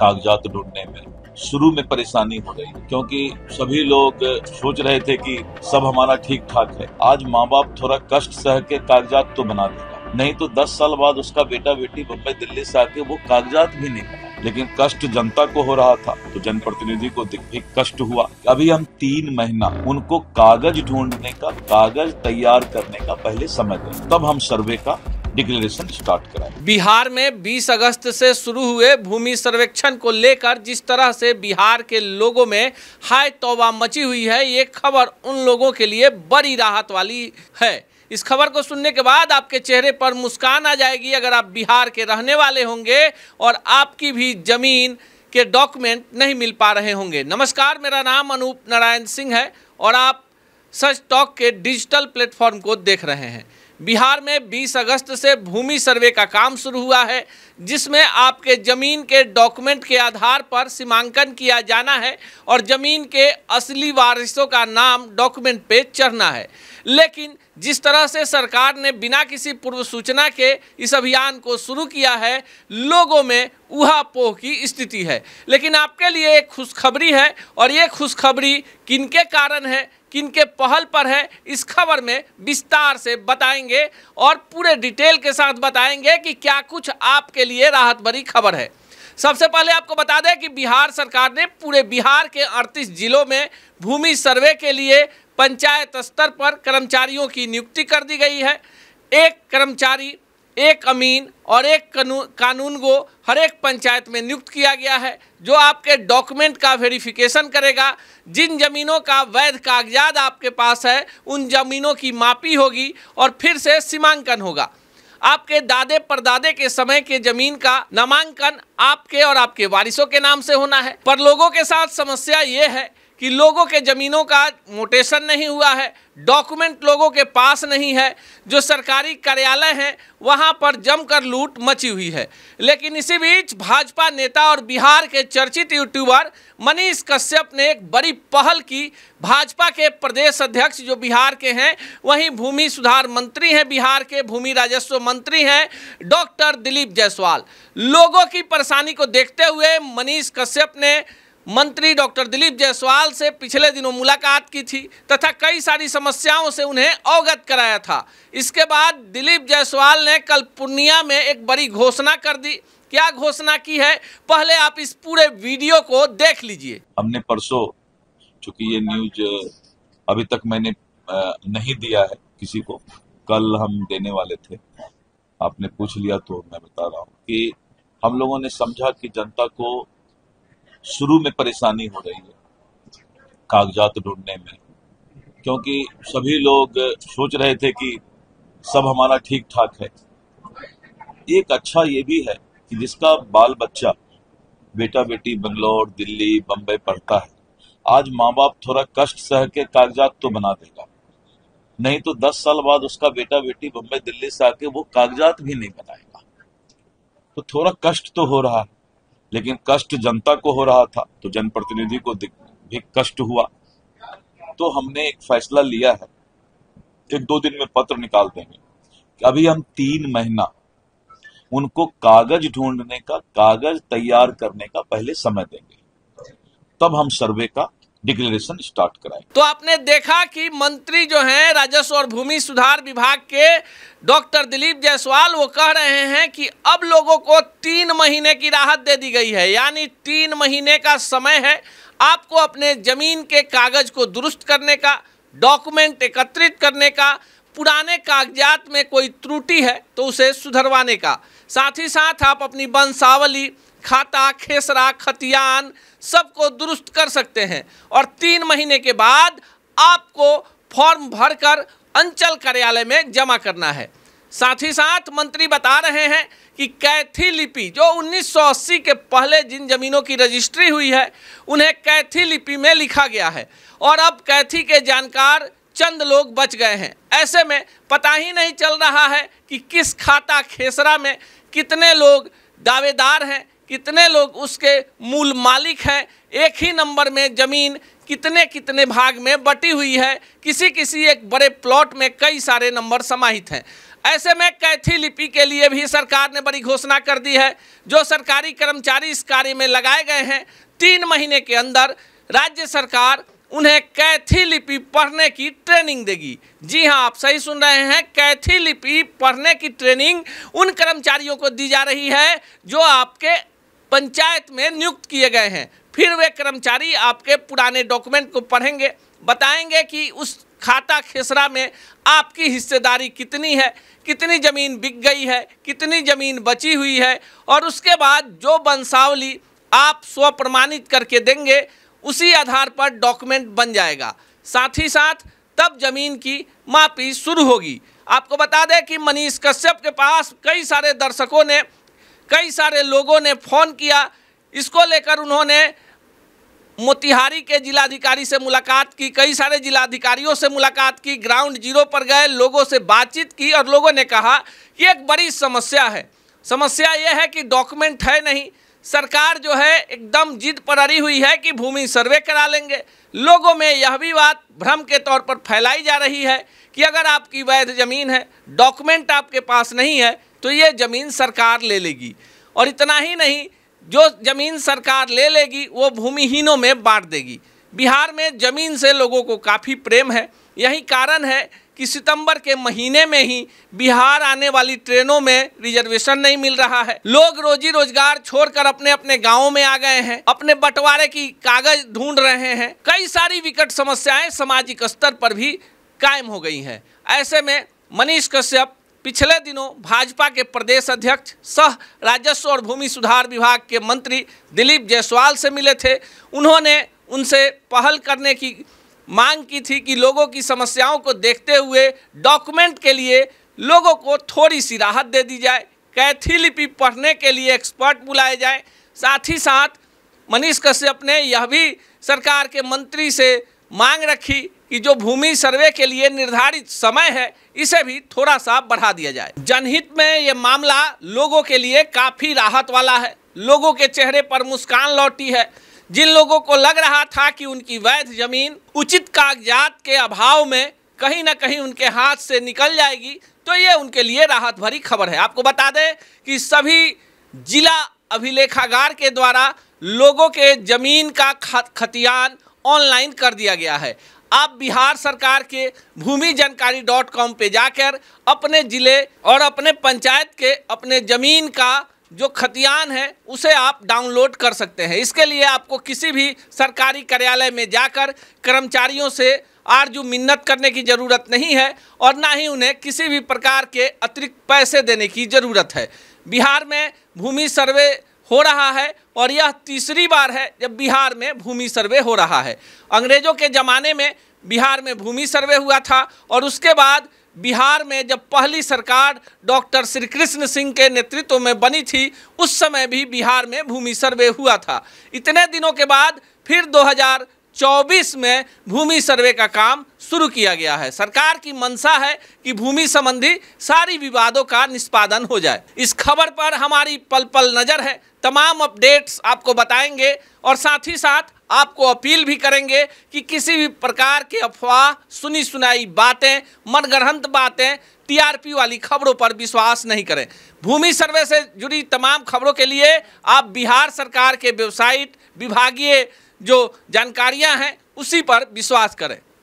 कागजात ढूंढने में शुरू में परेशानी हो रही क्योंकि सभी लोग सोच रहे थे कि सब हमारा ठीक ठाक है आज माँ बाप थोड़ा कष्ट सह के कागजात तो बना देगा नहीं तो दस साल बाद उसका बेटा बेटी बम्बई दिल्ली से आके वो कागजात भी नहीं बना लेकिन कष्ट जनता को हो रहा था तो जनप्रतिनिधि को एक कष्ट हुआ अभी हम तीन महीना उनको कागज ढूंढने का कागज तैयार करने का पहले समय दें तब हम सर्वे का डिक्लेरेशन स्टार्ट कराए बिहार में 20 अगस्त से शुरू हुए भूमि सर्वेक्षण को लेकर जिस तरह से बिहार के लोगों में हाय तोबा मची हुई है ये खबर उन लोगों के लिए बड़ी राहत वाली है इस खबर को सुनने के बाद आपके चेहरे पर मुस्कान आ जाएगी अगर आप बिहार के रहने वाले होंगे और आपकी भी जमीन के डॉक्यूमेंट नहीं मिल पा रहे होंगे नमस्कार मेरा नाम अनूप नारायण सिंह है और आप सच टॉक के डिजिटल प्लेटफॉर्म को देख रहे हैं बिहार में 20 अगस्त से भूमि सर्वे का काम शुरू हुआ है जिसमें आपके ज़मीन के डॉक्यूमेंट के आधार पर सीमांकन किया जाना है और ज़मीन के असली वारिसों का नाम डॉक्यूमेंट पे चढ़ना है लेकिन जिस तरह से सरकार ने बिना किसी पूर्व सूचना के इस अभियान को शुरू किया है लोगों में उहापोह की स्थिति है लेकिन आपके लिए एक खुशखबरी है और ये खुशखबरी किनके कारण है किन के पहल पर है इस खबर में विस्तार से बताएंगे और पूरे डिटेल के साथ बताएंगे कि क्या कुछ आपके लिए राहत भरी खबर है सबसे पहले आपको बता दें कि बिहार सरकार ने पूरे बिहार के 38 जिलों में भूमि सर्वे के लिए पंचायत स्तर पर कर्मचारियों की नियुक्ति कर दी गई है एक कर्मचारी एक अमीन और एक कानून कानून को हर एक पंचायत में नियुक्त किया गया है जो आपके डॉक्यूमेंट का वेरिफिकेशन करेगा जिन ज़मीनों का वैध कागजात आपके पास है उन ज़मीनों की मापी होगी और फिर से सीमांकन होगा आपके दादे परदादे के समय के जमीन का नामांकन आपके और आपके वारिसों के नाम से होना है पर लोगों के साथ समस्या ये है कि लोगों के ज़मीनों का मोटेशन नहीं हुआ है डॉक्यूमेंट लोगों के पास नहीं है जो सरकारी कार्यालय हैं वहाँ पर जमकर लूट मची हुई है लेकिन इसी बीच भाजपा नेता और बिहार के चर्चित यूट्यूबर मनीष कश्यप ने एक बड़ी पहल की भाजपा के प्रदेश अध्यक्ष जो बिहार के हैं वहीं भूमि सुधार मंत्री हैं बिहार के भूमि राजस्व मंत्री हैं डॉक्टर दिलीप जायसवाल लोगों की परेशानी को देखते हुए मनीष कश्यप ने मंत्री डॉक्टर दिलीप जायसवाल से पिछले दिनों मुलाकात की थी तथा कई सारी समस्याओं से उन्हें अवगत कराया था इसके बाद दिलीप जायसवाल ने कल पूर्णिया में एक बड़ी घोषणा कर दी क्या घोषणा की है पहले आप इस पूरे वीडियो को देख लीजिए हमने परसों चूंकि ये न्यूज अभी तक मैंने नहीं दिया है किसी को कल हम देने वाले थे आपने पूछ लिया तो मैं बता रहा हूँ कि हम लोगों ने समझा कि जनता को शुरू में परेशानी हो रही है कागजात ढूंढने में क्योंकि सभी लोग सोच रहे थे कि सब हमारा ठीक ठाक है एक अच्छा ये भी है कि जिसका बाल बच्चा बेटा बेटी बंगलोर दिल्ली बम्बई पढ़ता है आज माँ बाप थोड़ा कष्ट सह के कागजात तो बना देगा नहीं तो दस साल बाद उसका बेटा बेटी बम्बई दिल्ली से आके वो कागजात भी नहीं बनाएगा तो थोड़ा कष्ट तो हो रहा है लेकिन कष्ट जनता को हो रहा था तो जनप्रतिनिधि को भी कष्ट हुआ तो हमने एक फैसला लिया है एक दो दिन में पत्र निकाल देंगे अभी हम तीन महीना उनको कागज ढूंढने का कागज तैयार करने का पहले समय देंगे तब हम सर्वे का डिक्लेरेशन स्टार्ट कराए तो आपने देखा कि मंत्री जो हैं राजस्व और भूमि सुधार विभाग के डॉक्टर दिलीप जायसवाल वो कह रहे हैं कि अब लोगों को तीन महीने की राहत दे दी गई है यानी तीन महीने का समय है आपको अपने ज़मीन के कागज़ को दुरुस्त करने का डॉक्यूमेंट एकत्रित करने का पुराने कागजात में कोई त्रुटि है तो उसे सुधरवाने का साथ ही साथ आप अपनी वंशावली खाता खेसरा खतियान सबको दुरुस्त कर सकते हैं और तीन महीने के बाद आपको फॉर्म भरकर अंचल कार्यालय में जमा करना है साथ ही साथ मंत्री बता रहे हैं कि कैथी लिपि जो 1980 के पहले जिन जमीनों की रजिस्ट्री हुई है उन्हें कैथी लिपि में लिखा गया है और अब कैथी के जानकार चंद लोग बच गए हैं ऐसे में पता ही नहीं चल रहा है कि किस खाता खेसरा में कितने लोग दावेदार हैं कितने लोग उसके मूल मालिक हैं एक ही नंबर में ज़मीन कितने कितने भाग में बटी हुई है किसी किसी एक बड़े प्लॉट में कई सारे नंबर समाहित हैं ऐसे में कैथी लिपि के लिए भी सरकार ने बड़ी घोषणा कर दी है जो सरकारी कर्मचारी इस कार्य में लगाए गए हैं तीन महीने के अंदर राज्य सरकार उन्हें कैथी लिपि पढ़ने की ट्रेनिंग देगी जी हाँ आप सही सुन रहे हैं कैथी लिपि पढ़ने की ट्रेनिंग उन कर्मचारियों को दी जा रही है जो आपके पंचायत में नियुक्त किए गए हैं फिर वे कर्मचारी आपके पुराने डॉक्यूमेंट को पढ़ेंगे बताएंगे कि उस खाता खेसरा में आपकी हिस्सेदारी कितनी है कितनी ज़मीन बिक गई है कितनी ज़मीन बची हुई है और उसके बाद जो बंसावली आप स्व प्रमाणित करके देंगे उसी आधार पर डॉक्यूमेंट बन जाएगा साथ ही साथ तब जमीन की मापी शुरू होगी आपको बता दें कि मनीष कश्यप के पास कई सारे दर्शकों ने कई सारे लोगों ने फ़ोन किया इसको लेकर उन्होंने मोतिहारी के जिलाधिकारी से मुलाकात की कई सारे जिलाधिकारियों से मुलाकात की ग्राउंड जीरो पर गए लोगों से बातचीत की और लोगों ने कहा कि एक बड़ी समस्या है समस्या यह है कि डॉक्यूमेंट है नहीं सरकार जो है एकदम जिद पर अड़ी हुई है कि भूमि सर्वे करा लेंगे लोगों में यह भी बात भ्रम के तौर पर फैलाई जा रही है कि अगर आपकी वैध ज़मीन है डॉक्यूमेंट आपके पास नहीं है तो ये ज़मीन सरकार ले लेगी और इतना ही नहीं जो ज़मीन सरकार ले लेगी वो भूमिहीनों में बांट देगी बिहार में ज़मीन से लोगों को काफ़ी प्रेम है यही कारण है कि सितंबर के महीने में ही बिहार आने वाली ट्रेनों में रिजर्वेशन नहीं मिल रहा है लोग रोजी रोजगार छोड़कर अपने अपने गाँव में आ गए हैं अपने बंटवारे की कागज ढूंढ रहे हैं कई सारी विकट समस्याएं सामाजिक स्तर पर भी कायम हो गई हैं ऐसे में मनीष कश्यप पिछले दिनों भाजपा के प्रदेश अध्यक्ष सह राजस्व और भूमि सुधार विभाग के मंत्री दिलीप जायसवाल से मिले थे उन्होंने उनसे पहल करने की मांग की थी कि लोगों की समस्याओं को देखते हुए डॉक्यूमेंट के लिए लोगों को थोड़ी सी राहत दे दी जाए कैथी लिपि पढ़ने के लिए एक्सपर्ट बुलाए जाए साथ ही साथ मनीष कश्यप ने यह भी सरकार के मंत्री से मांग रखी कि जो भूमि सर्वे के लिए निर्धारित समय है इसे भी थोड़ा सा बढ़ा दिया जाए जनहित में ये मामला लोगों के लिए काफ़ी राहत वाला है लोगों के चेहरे पर मुस्कान लौटी है जिन लोगों को लग रहा था कि उनकी वैध जमीन उचित कागजात के अभाव में कहीं ना कहीं उनके हाथ से निकल जाएगी तो ये उनके लिए राहत भरी खबर है आपको बता दें कि सभी जिला अभिलेखागार के द्वारा लोगों के जमीन का खतियान ऑनलाइन कर दिया गया है आप बिहार सरकार के भूमि जानकारी डॉट कॉम पर जाकर अपने ज़िले और अपने पंचायत के अपने ज़मीन का जो खतियान है उसे आप डाउनलोड कर सकते हैं इसके लिए आपको किसी भी सरकारी कार्यालय में जाकर कर्मचारियों से आरजू मिन्नत करने की ज़रूरत नहीं है और ना ही उन्हें किसी भी प्रकार के अतिरिक्त पैसे देने की ज़रूरत है बिहार में भूमि सर्वे हो रहा है और यह तीसरी बार है जब बिहार में भूमि सर्वे हो रहा है अंग्रेज़ों के ज़माने में बिहार में भूमि सर्वे हुआ था और उसके बाद बिहार में जब पहली सरकार डॉक्टर श्री कृष्ण सिंह के नेतृत्व में बनी थी उस समय भी बिहार में भूमि सर्वे हुआ था इतने दिनों के बाद फिर 2024 में भूमि सर्वे का काम शुरू किया गया है सरकार की मंशा है कि भूमि संबंधी सारी विवादों का निष्पादन हो जाए इस खबर पर हमारी पल पल नज़र है तमाम अपडेट्स आपको बताएंगे और साथ ही साथ आपको अपील भी करेंगे कि किसी भी प्रकार के अफवाह सुनी सुनाई बातें मनगढ़ंत बातें टीआरपी वाली खबरों पर विश्वास नहीं करें भूमि सर्वे से जुड़ी तमाम खबरों के लिए आप बिहार सरकार के वेबसाइट विभागीय जो जानकारियां हैं उसी पर विश्वास करें